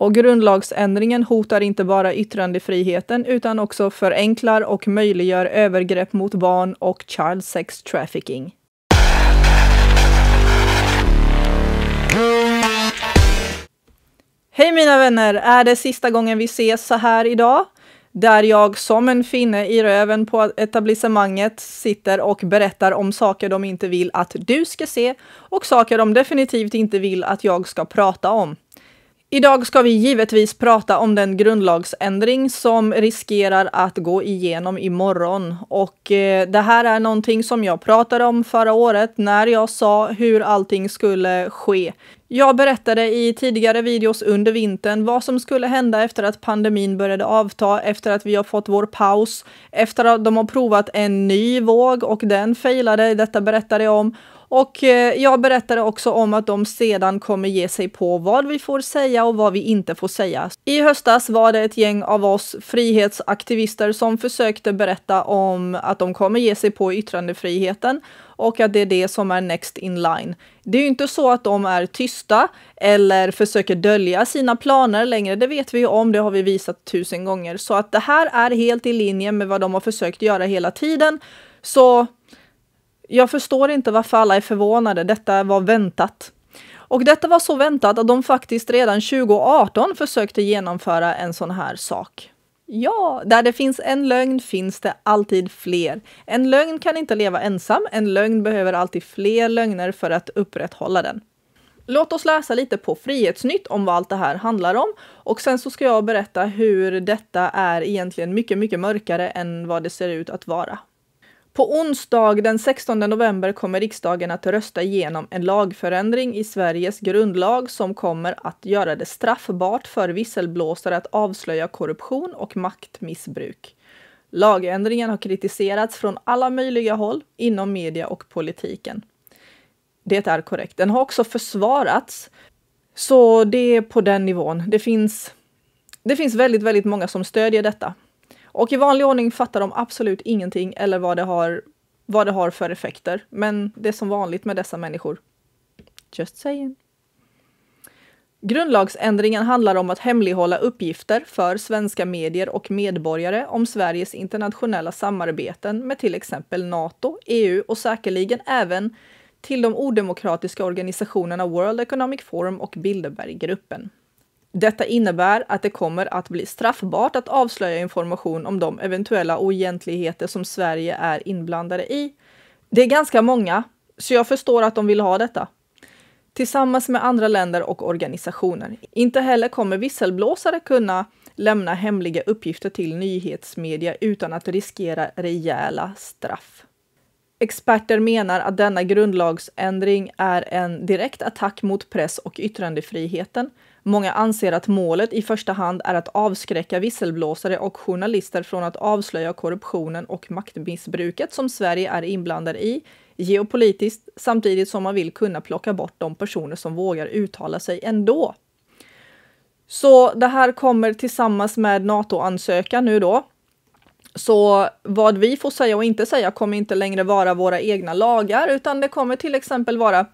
Och grundlagsändringen hotar inte bara yttrandefriheten utan också förenklar och möjliggör övergrepp mot barn och child sex trafficking. Hej mina vänner! Är det sista gången vi ses så här idag? Där jag som en finne i röven på etablissemanget sitter och berättar om saker de inte vill att du ska se och saker de definitivt inte vill att jag ska prata om. Idag ska vi givetvis prata om den grundlagsändring som riskerar att gå igenom imorgon. Och eh, det här är någonting som jag pratade om förra året när jag sa hur allting skulle ske. Jag berättade i tidigare videos under vintern vad som skulle hända efter att pandemin började avta, efter att vi har fått vår paus, efter att de har provat en ny våg och den failade, detta berättade jag om. Och eh, jag berättade också om att de sedan kommer ge sig på vad vi får säga och vad vi inte får säga. I höstas var det ett gäng av oss frihetsaktivister som försökte berätta om att de kommer ge sig på yttrandefriheten och att det är det som är next in line. Det är ju inte så att de är tysta eller försöker dölja sina planer längre. Det vet vi ju om, det har vi visat tusen gånger. Så att det här är helt i linje med vad de har försökt göra hela tiden. Så jag förstår inte varför alla är förvånade. Detta var väntat. Och detta var så väntat att de faktiskt redan 2018 försökte genomföra en sån här sak. Ja, där det finns en lögn finns det alltid fler. En lögn kan inte leva ensam. En lögn behöver alltid fler lögner för att upprätthålla den. Låt oss läsa lite på Frihetsnytt om vad allt det här handlar om och sen så ska jag berätta hur detta är egentligen mycket, mycket mörkare än vad det ser ut att vara. På onsdag den 16 november kommer riksdagen att rösta igenom en lagförändring i Sveriges grundlag som kommer att göra det straffbart för visselblåsare att avslöja korruption och maktmissbruk. Lagändringen har kritiserats från alla möjliga håll inom media och politiken. Det är korrekt. Den har också försvarats. Så det är på den nivån. Det finns, det finns väldigt, väldigt många som stödjer detta. Och i vanlig ordning fattar de absolut ingenting eller vad det har, vad det har för effekter. Men det är som vanligt med dessa människor. Just saying. Grundlagsändringen handlar om att hemlighålla uppgifter för svenska medier och medborgare om Sveriges internationella samarbeten med till exempel Nato, EU och säkerligen även till de odemokratiska organisationerna World Economic Forum och Bilderberggruppen. Detta innebär att det kommer att bli straffbart att avslöja information om de eventuella oegentligheter som Sverige är inblandade i. Det är ganska många, så jag förstår att de vill ha detta. Tillsammans med andra länder och organisationer. Inte heller kommer visselblåsare kunna lämna hemliga uppgifter till nyhetsmedia utan att riskera rejäla straff. Experter menar att denna grundlagsändring är en direkt attack mot press och yttrandefriheten Många anser att målet i första hand är att avskräcka visselblåsare och journalister från att avslöja korruptionen och maktmissbruket som Sverige är inblandad i geopolitiskt samtidigt som man vill kunna plocka bort de personer som vågar uttala sig ändå. Så det här kommer tillsammans med NATO-ansökan nu då. Så vad vi får säga och inte säga kommer inte längre vara våra egna lagar, utan det kommer till exempel vara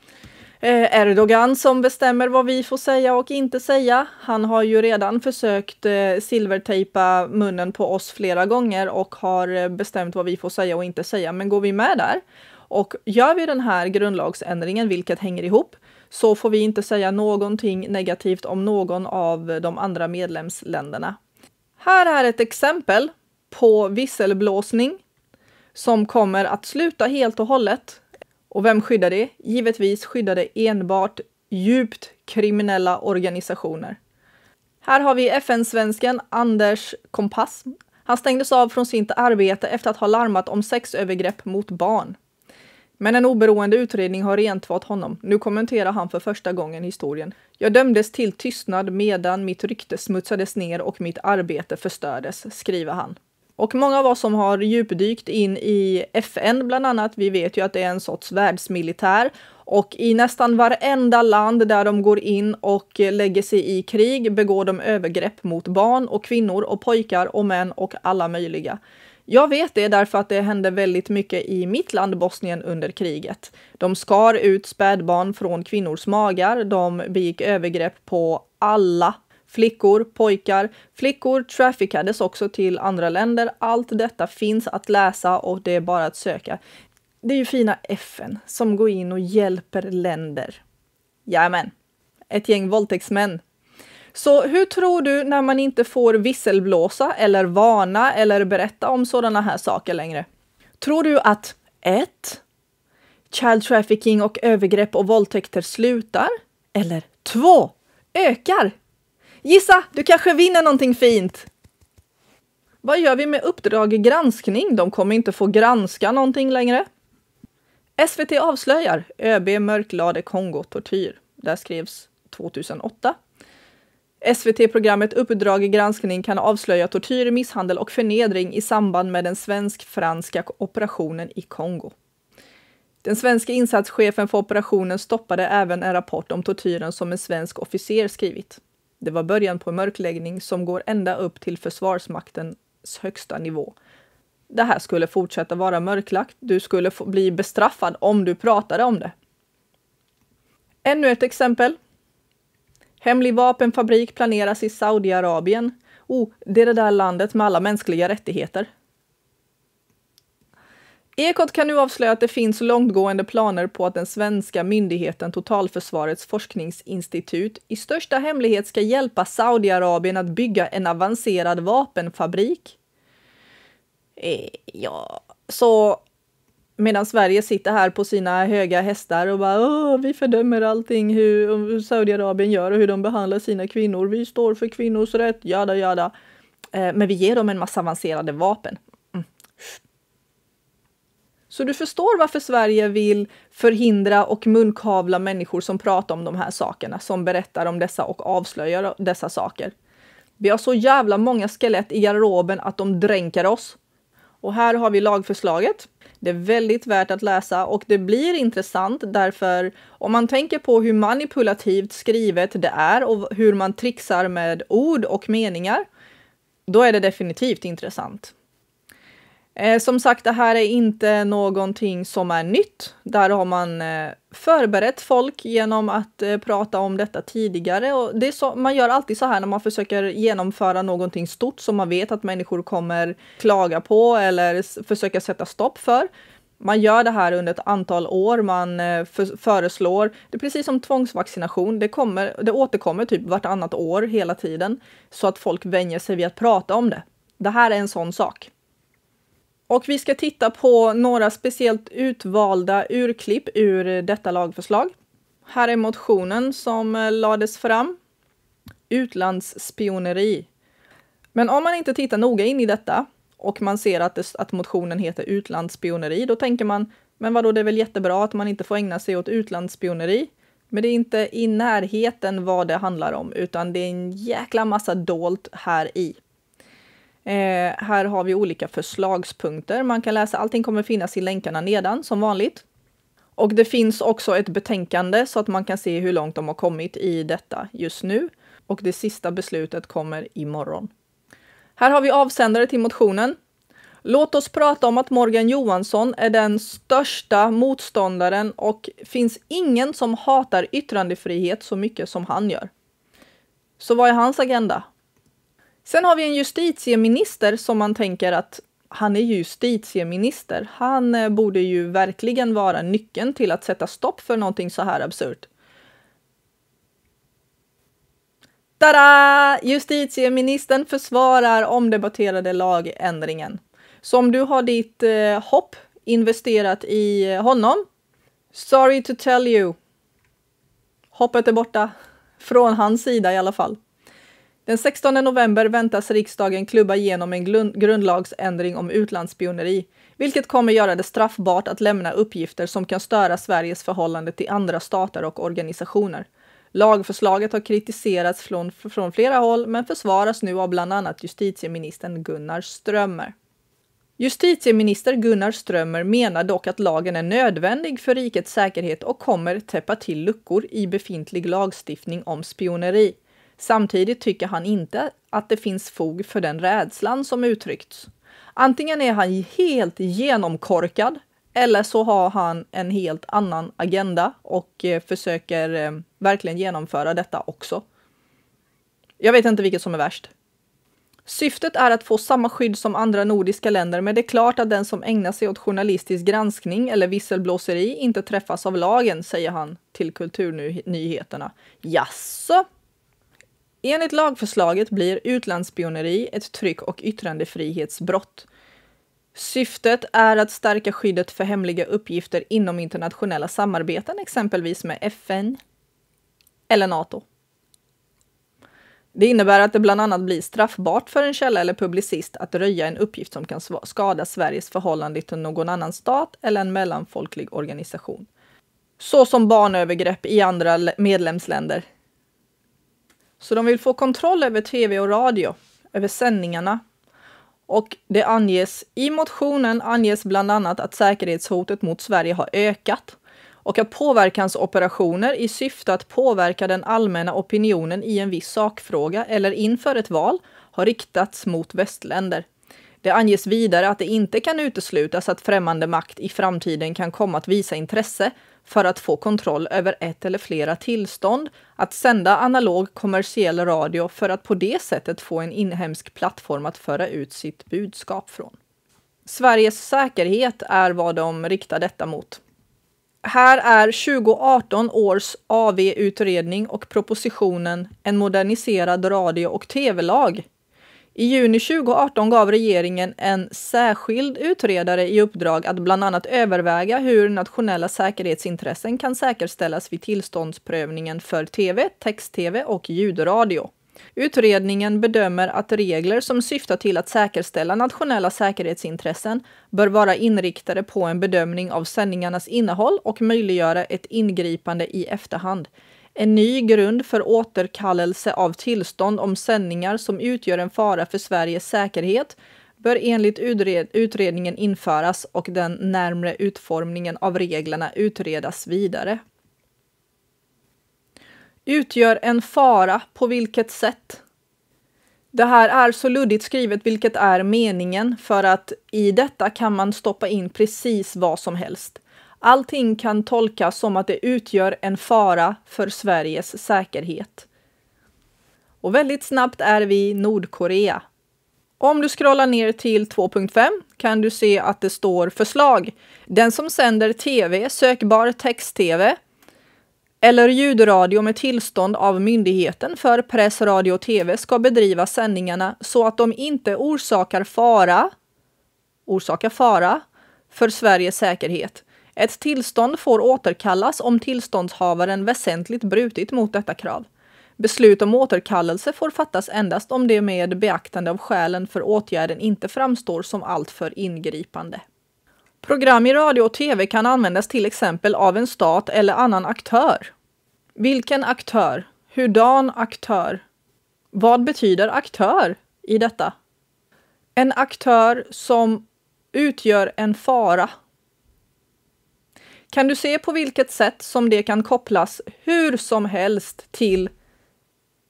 Eh, Erdogan som bestämmer vad vi får säga och inte säga. Han har ju redan försökt eh, silvertejpa munnen på oss flera gånger och har eh, bestämt vad vi får säga och inte säga. Men går vi med där och gör vi den här grundlagsändringen, vilket hänger ihop, så får vi inte säga någonting negativt om någon av de andra medlemsländerna. Här är ett exempel på visselblåsning som kommer att sluta helt och hållet och vem skyddar det? Givetvis skyddar det enbart djupt kriminella organisationer. Här har vi FN-svensken Anders Kompass. Han stängdes av från sitt arbete efter att ha larmat om sexövergrepp mot barn. Men en oberoende utredning har rentvått honom. Nu kommenterar han för första gången historien. Jag dömdes till tystnad medan mitt rykte smutsades ner och mitt arbete förstördes, skriver han. Och många av oss som har djupdykt in i FN bland annat, vi vet ju att det är en sorts världsmilitär och i nästan varenda land där de går in och lägger sig i krig begår de övergrepp mot barn och kvinnor och pojkar och män och alla möjliga. Jag vet det därför att det hände väldigt mycket i mitt land Bosnien under kriget. De skar ut spädbarn från kvinnors magar. De begick övergrepp på alla flickor, pojkar. Flickor traffickades också till andra länder. Allt detta finns att läsa och det är bara att söka. Det är ju fina FN som går in och hjälper länder. Jajamän, ett gäng våldtäktsmän. Så hur tror du när man inte får visselblåsa eller varna eller berätta om sådana här saker längre? Tror du att 1. Child trafficking och övergrepp och våldtäkter slutar? Eller 2. Ökar Gissa, du kanske vinner någonting fint! Vad gör vi med Uppdrag granskning? De kommer inte få granska någonting längre. SVT avslöjar ÖB mörklade Kongo-tortyr. Där skrevs 2008. SVT-programmet Uppdrag granskning kan avslöja tortyr, misshandel och förnedring i samband med den svensk-franska operationen i Kongo. Den svenska insatschefen för operationen stoppade även en rapport om tortyren som en svensk officer skrivit. Det var början på en mörkläggning som går ända upp till Försvarsmaktens högsta nivå. Det här skulle fortsätta vara mörklagt. Du skulle bli bestraffad om du pratade om det. Ännu ett exempel. Hemlig vapenfabrik planeras i Saudiarabien. Oh, det är det där landet med alla mänskliga rättigheter. Ekot kan nu avslöja att det finns långtgående planer på att den svenska myndigheten Totalförsvarets forskningsinstitut i största hemlighet ska hjälpa Saudiarabien att bygga en avancerad vapenfabrik. Eh, ja, så medan Sverige sitter här på sina höga hästar och bara vi fördömer allting hur Saudiarabien gör och hur de behandlar sina kvinnor. Vi står för kvinnors rätt, jada jada. Eh, men vi ger dem en massa avancerade vapen. Mm. Så du förstår varför Sverige vill förhindra och munkavla människor som pratar om de här sakerna, som berättar om dessa och avslöjar dessa saker. Vi har så jävla många skelett i garderoben att de dränker oss. Och här har vi lagförslaget. Det är väldigt värt att läsa och det blir intressant därför om man tänker på hur manipulativt skrivet det är och hur man trixar med ord och meningar, då är det definitivt intressant. Eh, som sagt, det här är inte någonting som är nytt. Där har man eh, förberett folk genom att eh, prata om detta tidigare. Och det så, man gör alltid så här när man försöker genomföra någonting stort som man vet att människor kommer klaga på eller försöka sätta stopp för. Man gör det här under ett antal år, man eh, föreslår. Det är precis som tvångsvaccination, det, kommer, det återkommer typ vartannat år hela tiden så att folk vänjer sig vid att prata om det. Det här är en sån sak. Och vi ska titta på några speciellt utvalda urklipp ur detta lagförslag. Här är motionen som eh, lades fram. Utlandsspioneri. Men om man inte tittar noga in i detta och man ser att, det, att motionen heter utlandsspioneri, då tänker man men vadå, det är väl jättebra att man inte får ägna sig åt utlandsspioneri. Men det är inte i närheten vad det handlar om, utan det är en jäkla massa dolt här i. Eh, här har vi olika förslagspunkter man kan läsa. Allting kommer finnas i länkarna nedan som vanligt. Och det finns också ett betänkande så att man kan se hur långt de har kommit i detta just nu. Och det sista beslutet kommer imorgon. Här har vi avsändare till motionen. Låt oss prata om att Morgan Johansson är den största motståndaren och finns ingen som hatar yttrandefrihet så mycket som han gör. Så vad är hans agenda? Sen har vi en justitieminister som man tänker att han är justitieminister. Han eh, borde ju verkligen vara nyckeln till att sätta stopp för någonting så här absurt. Tada! Justitieministern försvarar omdebatterade lagändringen. Så om du har ditt eh, hopp investerat i eh, honom, sorry to tell you. Hoppet är borta. Från hans sida i alla fall. Den 16 november väntas riksdagen klubba igenom en grundlagsändring om utlandsspioneri, vilket kommer göra det straffbart att lämna uppgifter som kan störa Sveriges förhållande till andra stater och organisationer. Lagförslaget har kritiserats från, från flera håll men försvaras nu av bland annat justitieministern Gunnar Strömmer. Justitieminister Gunnar Strömmer menar dock att lagen är nödvändig för rikets säkerhet och kommer täppa till luckor i befintlig lagstiftning om spioneri. Samtidigt tycker han inte att det finns fog för den rädslan som uttryckts. Antingen är han helt genomkorkad eller så har han en helt annan agenda och eh, försöker eh, verkligen genomföra detta också. Jag vet inte vilket som är värst. Syftet är att få samma skydd som andra nordiska länder, men det är klart att den som ägnar sig åt journalistisk granskning eller visselblåseri inte träffas av lagen, säger han till Kulturnyheterna. Jaså, Enligt lagförslaget blir utlandsspioneri ett tryck och yttrandefrihetsbrott. Syftet är att stärka skyddet för hemliga uppgifter inom internationella samarbeten, exempelvis med FN eller Nato. Det innebär att det bland annat blir straffbart för en källa eller publicist att röja en uppgift som kan skada Sveriges förhållande till någon annan stat eller en mellanfolklig organisation. Så som barnövergrepp i andra medlemsländer så de vill få kontroll över tv och radio, över sändningarna. Och det anges, i motionen anges bland annat att säkerhetshotet mot Sverige har ökat och att påverkansoperationer i syfte att påverka den allmänna opinionen i en viss sakfråga eller inför ett val har riktats mot västländer. Det anges vidare att det inte kan uteslutas att främmande makt i framtiden kan komma att visa intresse för att få kontroll över ett eller flera tillstånd att sända analog kommersiell radio för att på det sättet få en inhemsk plattform att föra ut sitt budskap från. Sveriges säkerhet är vad de riktar detta mot. Här är 2018 års AV-utredning och propositionen En moderniserad radio och tv-lag i juni 2018 gav regeringen en särskild utredare i uppdrag att bland annat överväga hur nationella säkerhetsintressen kan säkerställas vid tillståndsprövningen för tv, text-tv och ljudradio. Utredningen bedömer att regler som syftar till att säkerställa nationella säkerhetsintressen bör vara inriktade på en bedömning av sändningarnas innehåll och möjliggöra ett ingripande i efterhand. En ny grund för återkallelse av tillstånd om sändningar som utgör en fara för Sveriges säkerhet bör enligt utredningen införas och den närmre utformningen av reglerna utredas vidare. Utgör en fara på vilket sätt? Det här är så luddigt skrivet, vilket är meningen, för att i detta kan man stoppa in precis vad som helst. Allting kan tolkas som att det utgör en fara för Sveriges säkerhet. Och väldigt snabbt är vi Nordkorea. Om du scrollar ner till 2.5 kan du se att det står förslag. Den som sänder tv, sökbar text-tv eller ljudradio med tillstånd av myndigheten för press, radio och tv ska bedriva sändningarna så att de inte orsakar fara, orsakar fara för Sveriges säkerhet. Ett tillstånd får återkallas om tillståndshavaren väsentligt brutit mot detta krav. Beslut om återkallelse får fattas endast om det med beaktande av skälen för åtgärden inte framstår som alltför ingripande. Program i radio och tv kan användas till exempel av en stat eller annan aktör. Vilken aktör? Hurdan aktör? Vad betyder aktör i detta? En aktör som utgör en fara kan du se på vilket sätt som det kan kopplas hur som helst till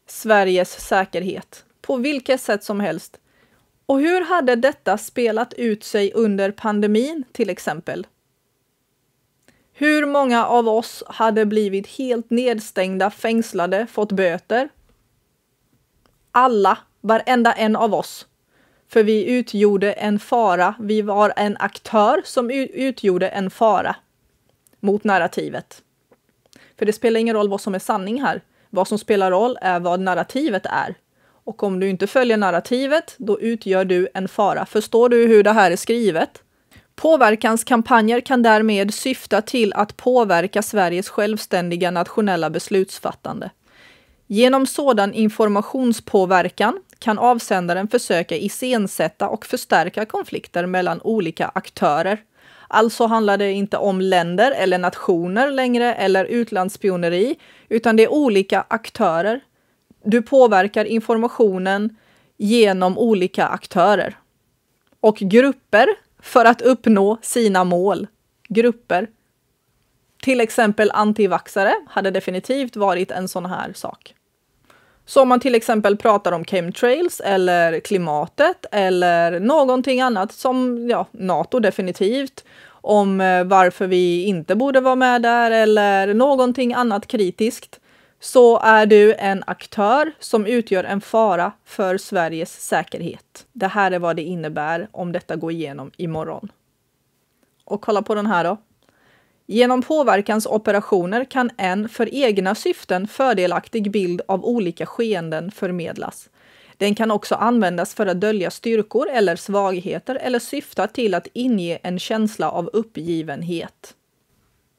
Sveriges säkerhet? På vilket sätt som helst. Och hur hade detta spelat ut sig under pandemin till exempel? Hur många av oss hade blivit helt nedstängda, fängslade, fått böter? Alla, varenda en av oss. För vi utgjorde en fara. Vi var en aktör som utgjorde en fara mot narrativet. För det spelar ingen roll vad som är sanning här. Vad som spelar roll är vad narrativet är. Och om du inte följer narrativet, då utgör du en fara. Förstår du hur det här är skrivet? Påverkanskampanjer kan därmed syfta till att påverka Sveriges självständiga nationella beslutsfattande. Genom sådan informationspåverkan kan avsändaren försöka iscensätta och förstärka konflikter mellan olika aktörer Alltså handlar det inte om länder eller nationer längre eller utlandsspioneri, utan det är olika aktörer. Du påverkar informationen genom olika aktörer och grupper för att uppnå sina mål. Grupper. Till exempel antivaxare hade definitivt varit en sån här sak. Så om man till exempel pratar om chemtrails eller klimatet eller någonting annat som ja, Nato definitivt, om eh, varför vi inte borde vara med där eller någonting annat kritiskt, så är du en aktör som utgör en fara för Sveriges säkerhet. Det här är vad det innebär om detta går igenom imorgon. Och kolla på den här då. Genom påverkansoperationer kan en för egna syften fördelaktig bild av olika skeenden förmedlas. Den kan också användas för att dölja styrkor eller svagheter eller syfta till att inge en känsla av uppgivenhet.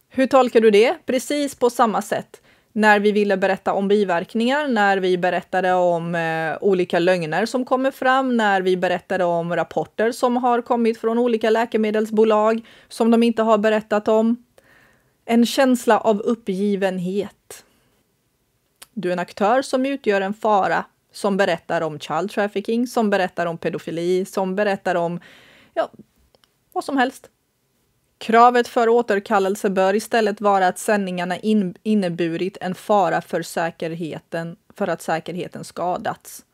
Hur tolkar du det? Precis på samma sätt. När vi ville berätta om biverkningar, när vi berättade om eh, olika lögner som kommer fram, när vi berättade om rapporter som har kommit från olika läkemedelsbolag som de inte har berättat om. En känsla av uppgivenhet. Du är en aktör som utgör en fara som berättar om child trafficking, som berättar om pedofili, som berättar om ja, vad som helst. Kravet för återkallelse bör istället vara att sändningarna in inneburit en fara för säkerheten, för att säkerheten skadats.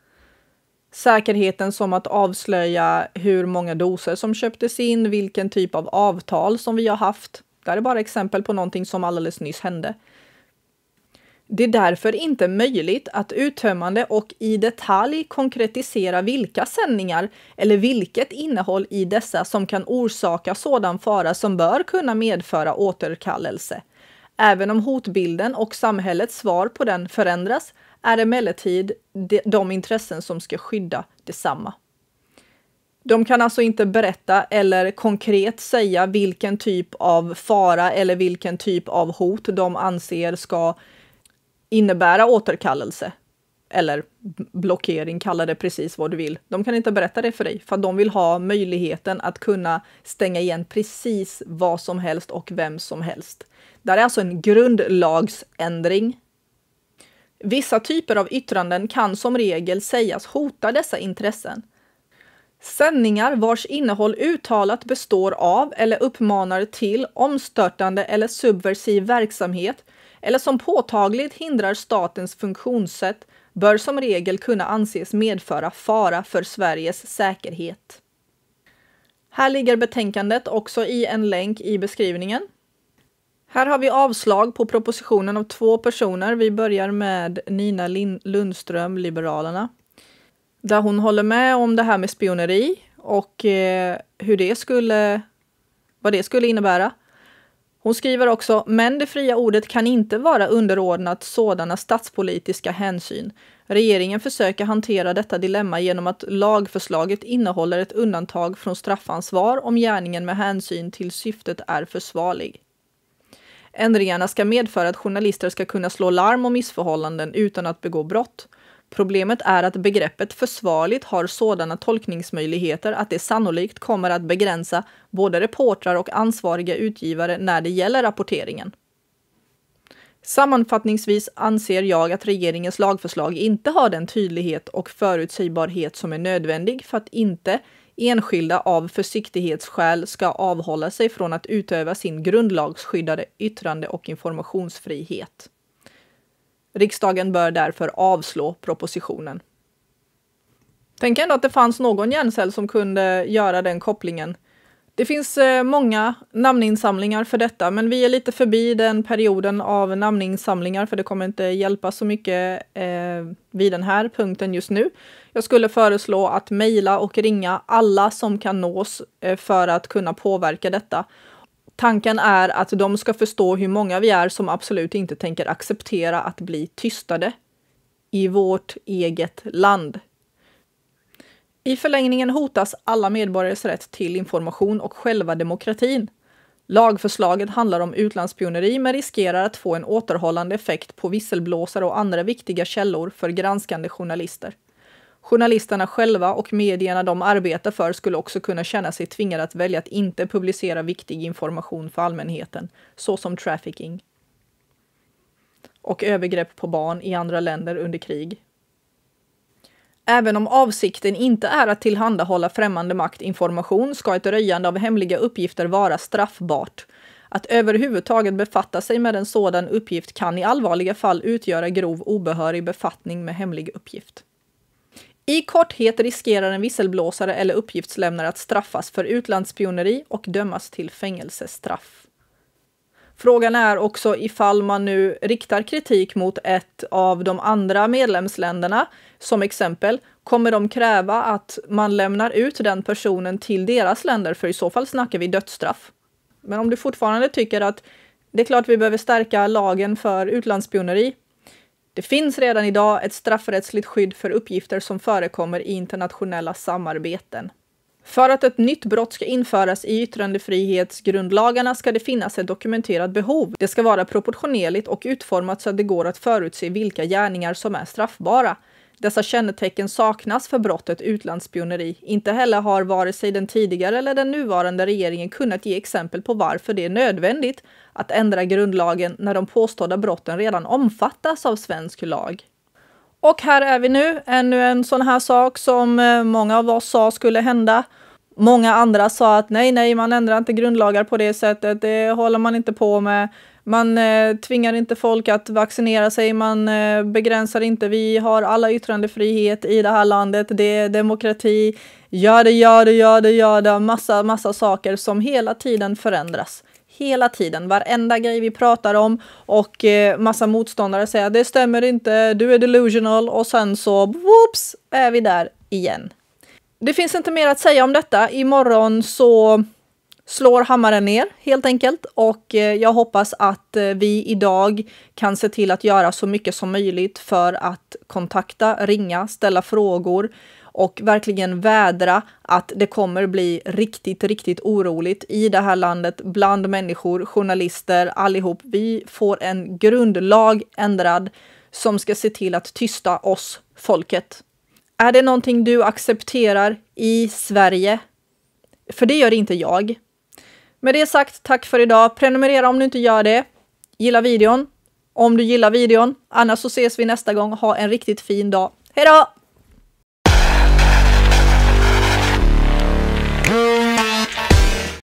Säkerheten som att avslöja hur många doser som köptes in, vilken typ av avtal som vi har haft, det här är bara exempel på någonting som alldeles nyss hände. Det är därför inte möjligt att uttömmande och i detalj konkretisera vilka sändningar eller vilket innehåll i dessa som kan orsaka sådan fara som bör kunna medföra återkallelse. Även om hotbilden och samhällets svar på den förändras är emellertid de intressen som ska skydda detsamma. De kan alltså inte berätta eller konkret säga vilken typ av fara eller vilken typ av hot de anser ska innebära återkallelse eller blockering, kalla det precis vad du vill. De kan inte berätta det för dig för de vill ha möjligheten att kunna stänga igen precis vad som helst och vem som helst. Det är alltså en grundlagsändring. Vissa typer av yttranden kan som regel sägas hota dessa intressen. Sändningar vars innehåll uttalat består av eller uppmanar till omstörtande eller subversiv verksamhet eller som påtagligt hindrar statens funktionssätt bör som regel kunna anses medföra fara för Sveriges säkerhet. Här ligger betänkandet också i en länk i beskrivningen. Här har vi avslag på propositionen av två personer. Vi börjar med Nina Lundström, Liberalerna där hon håller med om det här med spioneri och eh, hur det skulle, vad det skulle innebära. Hon skriver också, men det fria ordet kan inte vara underordnat sådana statspolitiska hänsyn. Regeringen försöker hantera detta dilemma genom att lagförslaget innehåller ett undantag från straffansvar om gärningen med hänsyn till syftet är försvarlig. Ändringarna ska medföra att journalister ska kunna slå larm om missförhållanden utan att begå brott. Problemet är att begreppet försvarligt har sådana tolkningsmöjligheter att det sannolikt kommer att begränsa både reportrar och ansvariga utgivare när det gäller rapporteringen. Sammanfattningsvis anser jag att regeringens lagförslag inte har den tydlighet och förutsägbarhet som är nödvändig för att inte enskilda av försiktighetsskäl ska avhålla sig från att utöva sin grundlagsskyddade yttrande och informationsfrihet. Riksdagen bör därför avslå propositionen. Tänk ändå att det fanns någon hjärncell som kunde göra den kopplingen. Det finns eh, många namninsamlingar för detta, men vi är lite förbi den perioden av namninsamlingar, för det kommer inte hjälpa så mycket eh, vid den här punkten just nu. Jag skulle föreslå att mejla och ringa alla som kan nås eh, för att kunna påverka detta. Tanken är att de ska förstå hur många vi är som absolut inte tänker acceptera att bli tystade i vårt eget land. I förlängningen hotas alla medborgares rätt till information och själva demokratin. Lagförslaget handlar om utlandsspioneri men riskerar att få en återhållande effekt på visselblåsare och andra viktiga källor för granskande journalister. Journalisterna själva och medierna de arbetar för skulle också kunna känna sig tvingade att välja att inte publicera viktig information för allmänheten, såsom trafficking och övergrepp på barn i andra länder under krig. Även om avsikten inte är att tillhandahålla främmande makt information ska ett röjande av hemliga uppgifter vara straffbart. Att överhuvudtaget befatta sig med en sådan uppgift kan i allvarliga fall utgöra grov obehörig befattning med hemlig uppgift. I korthet riskerar en visselblåsare eller uppgiftslämnare att straffas för utlandsspioneri och dömas till fängelsestraff. Frågan är också ifall man nu riktar kritik mot ett av de andra medlemsländerna, som exempel, kommer de kräva att man lämnar ut den personen till deras länder? För i så fall snackar vi dödsstraff. Men om du fortfarande tycker att det är klart vi behöver stärka lagen för utlandsspioneri, det finns redan idag ett straffrättsligt skydd för uppgifter som förekommer i internationella samarbeten. För att ett nytt brott ska införas i yttrandefrihetsgrundlagarna ska det finnas ett dokumenterat behov. Det ska vara proportionerligt och utformat så att det går att förutse vilka gärningar som är straffbara. Dessa kännetecken saknas för brottet utlandsspioneri. Inte heller har vare sig den tidigare eller den nuvarande regeringen kunnat ge exempel på varför det är nödvändigt att ändra grundlagen när de påstådda brotten redan omfattas av svensk lag. Och här är vi nu, ännu en sån här sak som eh, många av oss sa skulle hända. Många andra sa att nej, nej, man ändrar inte grundlagar på det sättet. Det håller man inte på med. Man eh, tvingar inte folk att vaccinera sig, man eh, begränsar inte. Vi har alla yttrandefrihet i det här landet, det är demokrati, gör det, gör det, gör det, gör det, massa, massa saker som hela tiden förändras hela tiden, varenda grej vi pratar om och eh, massa motståndare säger det stämmer inte, du är delusional och sen så whoops är vi där igen. Det finns inte mer att säga om detta. Imorgon så slår hammaren ner helt enkelt och eh, jag hoppas att eh, vi idag kan se till att göra så mycket som möjligt för att kontakta, ringa, ställa frågor och verkligen vädra att det kommer bli riktigt, riktigt oroligt i det här landet bland människor, journalister, allihop. Vi får en grundlag ändrad som ska se till att tysta oss, folket. Är det någonting du accepterar i Sverige? För det gör inte jag. Med det sagt, tack för idag. Prenumerera om du inte gör det. Gilla videon om du gillar videon. Annars så ses vi nästa gång. Ha en riktigt fin dag. Hej då!